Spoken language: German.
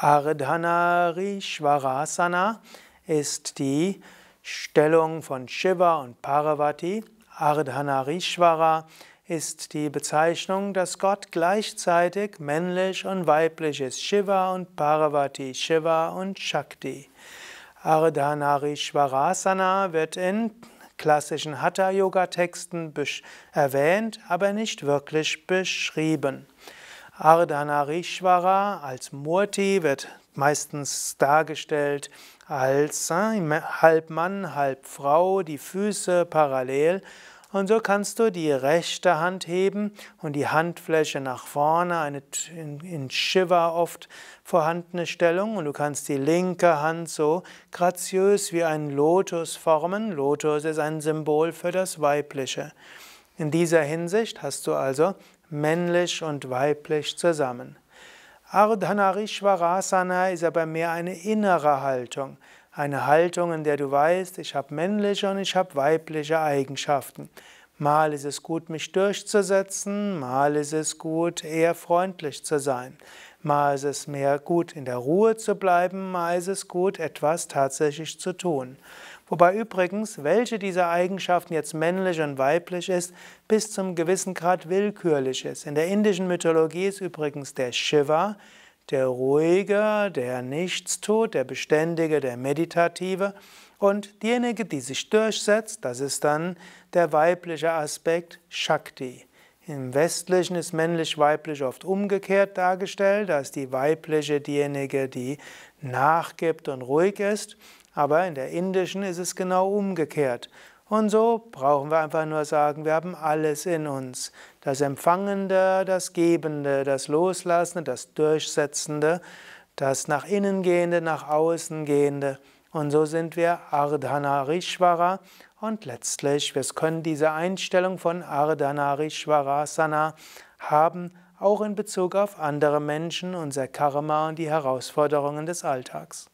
Ardhanarishvarasana ist die Stellung von Shiva und Parvati. Ardhanarishvara ist die Bezeichnung, dass Gott gleichzeitig männlich und weiblich ist. Shiva und Parvati, Shiva und Shakti. Ardhanarishvarasana wird in klassischen Hatha-Yoga-Texten erwähnt, aber nicht wirklich beschrieben. Ardhanarishvara als Murti wird meistens dargestellt als äh, halb Mann, halb Frau, die Füße parallel. Und so kannst du die rechte Hand heben und die Handfläche nach vorne, eine in Shiva oft vorhandene Stellung. Und du kannst die linke Hand so graziös wie einen Lotus formen. Lotus ist ein Symbol für das Weibliche. In dieser Hinsicht hast du also männlich und weiblich zusammen. Ardhanarishvarasana ist aber mehr eine innere Haltung, eine Haltung, in der du weißt, ich habe männliche und ich habe weibliche Eigenschaften. Mal ist es gut, mich durchzusetzen, mal ist es gut, eher freundlich zu sein. Mal ist es mehr gut, in der Ruhe zu bleiben, mal ist es gut, etwas tatsächlich zu tun. Wobei übrigens, welche dieser Eigenschaften jetzt männlich und weiblich ist, bis zum gewissen Grad willkürlich ist. In der indischen Mythologie ist übrigens der Shiva, der Ruhige, der Nichts tut, der Beständige, der Meditative. Und diejenige, die sich durchsetzt, das ist dann der weibliche Aspekt Shakti. Im Westlichen ist männlich-weiblich oft umgekehrt dargestellt. Da ist die weibliche diejenige, die nachgibt und ruhig ist. Aber in der indischen ist es genau umgekehrt. Und so brauchen wir einfach nur sagen, wir haben alles in uns. Das Empfangende, das Gebende, das Loslassende, das Durchsetzende, das nach innen gehende, nach außen gehende. Und so sind wir Ardhanarishvara und letztlich, wir können diese Einstellung von Ardhanarishvarasana haben, auch in Bezug auf andere Menschen, unser Karma und die Herausforderungen des Alltags.